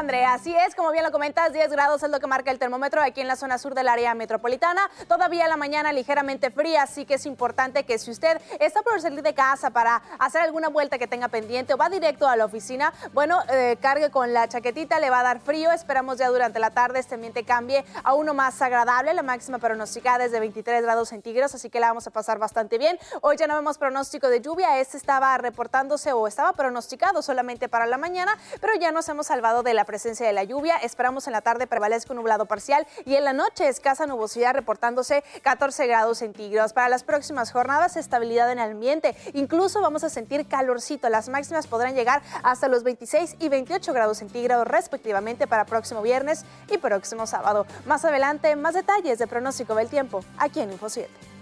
Andrea, así es, como bien lo comentas, 10 grados es lo que marca el termómetro aquí en la zona sur del área metropolitana. Todavía la mañana ligeramente fría, así que es importante que si usted está por salir de casa para hacer alguna vuelta que tenga pendiente o va directo a la oficina, bueno, eh, cargue con la chaquetita, le va a dar frío. Esperamos ya durante la tarde este ambiente cambie a uno más agradable. La máxima pronosticada es de 23 grados centígrados, así que la vamos a pasar bastante bien. Hoy ya no vemos pronóstico de lluvia, este estaba reportándose o estaba pronosticado solamente para la mañana, pero ya nos hemos salvado de la presencia de la lluvia. Esperamos en la tarde prevalezca un nublado parcial y en la noche escasa nubosidad reportándose 14 grados centígrados. Para las próximas jornadas, estabilidad en el ambiente. Incluso vamos a sentir calorcito. Las máximas podrán llegar hasta los 26 y 28 grados centígrados respectivamente para próximo viernes y próximo sábado. Más adelante, más detalles de pronóstico del tiempo aquí en Info 7.